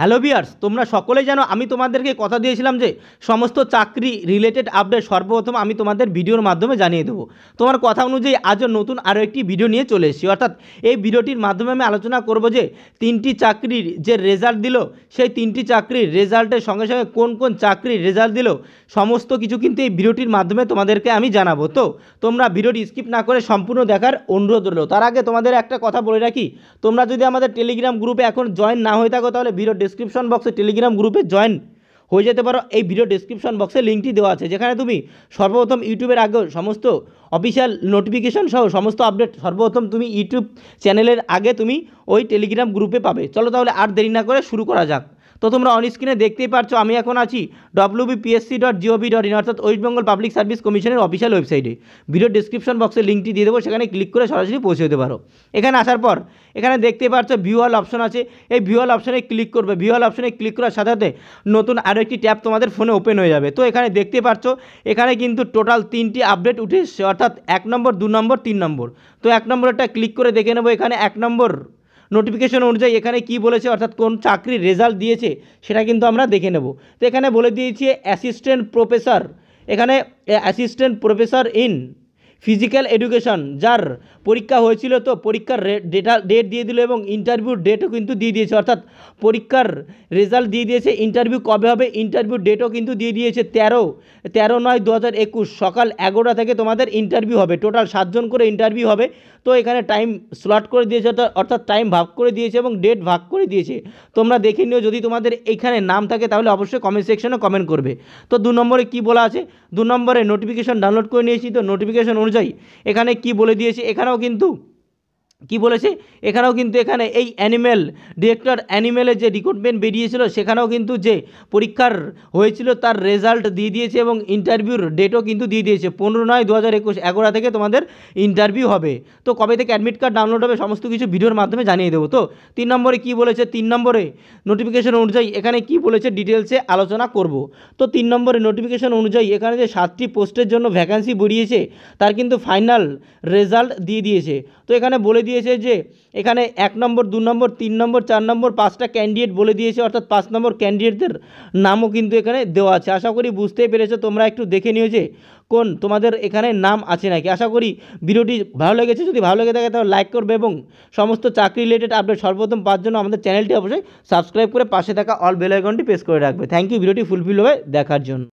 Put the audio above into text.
hello বিয়ার্স তোমরা সকলে জানো আমি তোমাদেরকে কথা দিয়েছিলাম যে সমস্ত চাকরি রিলেটেড আপডেট সর্বপ্রথম আমি তোমাদের ভিডিওর মাধ্যমে জানিয়ে দেবো তোমার কথা অনুযায়ী আজও নতুন আরও একটি ভিডিও নিয়ে চলে এসেছি অর্থাৎ এই ভিডিওটির মাধ্যমে আমি আলোচনা করব যে তিনটি চাকরির যে রেজাল্ট দিল সেই তিনটি চাকরির রেজাল্টের সঙ্গে সঙ্গে কোন কোন চাকরির রেজাল্ট দিল সমস্ত কিছু কিন্তু এই ভিডিওটির মাধ্যমে তোমাদেরকে আমি জানাবো তো তোমরা ভিডিওটি স্কিপ না করে সম্পূর্ণ দেখার অনুরোধ রইল তার আগে তোমাদের একটা কথা বলে রাখি তোমরা যদি আমাদের টেলিগ্রাম গ্রুপে এখন জয়েন না হয়ে থাকো তাহলে ভিডিও ডিসক্রিপশন বক্সে টেলিগ্রাম গ্রুপে জয়েন হয়ে যেতে পারো এই ভিডিও ডিসক্রিপশন বক্সে লিঙ্কটি দেওয়া আছে যেখানে তুমি সর্বপ্রথম ইউটিউবের আগে সমস্ত অফিসিয়াল নোটিফিকেশন সহ সমস্ত আপডেট সর্বপ্রথম তুমি ইউটিউব চ্যানেলের আগে তুমি ওই টেলিগ্রাম গ্রুপে পাবে চলো তাহলে আর দেরি না করে শুরু করা যাক তো তোমরা অন স্ক্রিনে দেখতেই পারছো আমি এখন আছি W BPSC dot GOV dot in অর্থাৎ ওয়েস্ট বেঙ্গল পাবলিক সার্ভিস কমিশনের অফিসিয়াল ওয়েবসাইটে ভিডিও ডিসক্রিপশন বক্সে লিঙ্কটি দিয়ে দেবো সেখানে ক্লিক করে সরাসরি পৌঁছে দিতে পারো এখানে আসার পর এখানে দেখতে পারছো ভিউয়াল অপশন আছে এই ভিউয়াল অপশনে ক্লিক করবে ভিউয়াল অপশনে ক্লিক করার সাথে সাথে নতুন আরও একটি ট্যাব তোমাদের ফোনে ওপেন হয়ে যাবে তো এখানে দেখতে পাচ্ছ এখানে কিন্তু টোটাল তিনটি আপডেট উঠে এসছে অর্থাৎ এক নম্বর দু নম্বর তিন নম্বর তো এক নম্বরটা ক্লিক করে দেখে নেবো এখানে এক নম্বর নোটিফিকেশন অনুযায়ী এখানে কি বলেছে অর্থাৎ কোন চাকরির রেজাল্ট দিয়েছে সেটা কিন্তু আমরা দেখে নেব তো এখানে বলে দিয়েছি অ্যাসিস্ট্যান্ট প্রফেসর এখানে assistant professor in physical education যার পরীক্ষা হয়েছিল তো পরীক্ষার ডেটা ডেট দিয়ে দিল এবং ইন্টারভিউ ডেটও কিন্তু দিয়ে দিয়েছে অর্থাৎ পরীক্ষার রেজাল্ট দিয়ে দিয়েছে ইন্টারভিউ কবে হবে ইন্টারভিউ ডেটও কিন্তু দিয়ে দিয়েছে তেরো তেরো নয় দু হাজার একুশ সকাল এগারোটা থেকে তোমাদের ইন্টারভিউ হবে টোটাল সাতজন করে ইন্টারভিউ হবে তো এখানে টাইম স্লট করে দিয়েছে অর্থাৎ টাইম ভাগ করে দিয়েছে এবং ডেট ভাগ করে দিয়েছে তোমরা দেখে নিও যদি তোমাদের এখানে নাম থাকে তাহলে অবশ্যই কমেন্ট সেকশনে কমেন্ট করবে তো দু নম্বরে কি বলা আছে দু নম্বরে নোটিফিকেশন ডাউনলোড করে নিয়েছি তো নোটিফিকেশন অনুযায়ী এখানে কি বলে দিয়েছে এখানেও কিন্তু কি বলেছে এখানেও কিন্তু এখানে এই অ্যানিমেল ডিরেক্টর অ্যানিমেলের যে রিক্রুটমেন্ট বেরিয়েছিল সেখানেও কিন্তু যে পরীক্ষার হয়েছিল তার রেজাল্ট দিয়ে দিয়েছে এবং ইন্টারভিউর ডেটও কিন্তু দিয়ে দিয়েছে পনেরো নয় দু হাজার একুশ এগারো থেকে তোমাদের ইন্টারভিউ হবে তো কবে থেকে অ্যাডমিট কার্ড ডাউনলোড হবে সমস্ত কিছু ভিডিওর মাধ্যমে জানিয়ে দেবো তো তিন নম্বরে কি বলেছে তিন নম্বরে নোটিফিকেশন অনুযায়ী এখানে কি বলেছে ডিটেলসে আলোচনা করব তো তিন নম্বরে নোটিফিকেশন অনুযায়ী এখানে যে সাতটি পোস্টের জন্য ভ্যাকান্সি বেরিয়েছে তার কিন্তু ফাইনাল রেজাল্ট দিয়ে দিয়েছে তো এখানে বলে দিয়েছে যে এখানে এক নম্বর দু নম্বর তিন নম্বর চার নম্বর পাঁচটা ক্যান্ডিডেট বলে দিয়েছে অর্থাৎ পাঁচ নম্বর ক্যান্ডিডেটদের নামও কিন্তু এখানে দেওয়া আছে আশা করি বুঝতেই পেরেছো তোমরা একটু দেখে নিও যে কোন তোমাদের এখানে নাম আছে নাকি আশা করি ভিডিওটি ভালো লেগেছে যদি ভালো লেগে থাকে তাহলে লাইক করবে এবং সমস্ত চাকরি রিলেটেড আপডেট সর্বপ্রথম পাওয়ার জন্য আমাদের চ্যানেলটি অবশ্যই সাবস্ক্রাইব করে পাশে থাকা অল বেল আইকনটি প্রেস করে রাখবে থ্যাংক ইউ ভিডিওটি ফুলফিল হবে দেখার জন্য